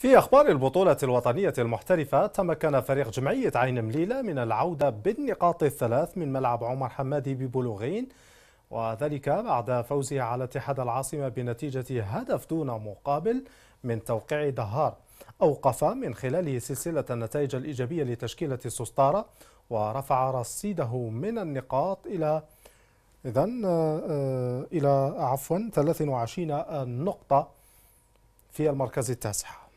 في أخبار البطولة الوطنية المحترفة تمكن فريق جمعية عين مليلة من العودة بالنقاط الثلاث من ملعب عمر حمادي ببلوغين وذلك بعد فوزه على اتحاد العاصمة بنتيجة هدف دون مقابل من توقيع دهار أوقف من خلاله سلسلة النتائج الإيجابية لتشكيلة السسطارة ورفع رصيده من النقاط إلى إذا آه، إلى عفوا 23 نقطة في المركز التاسع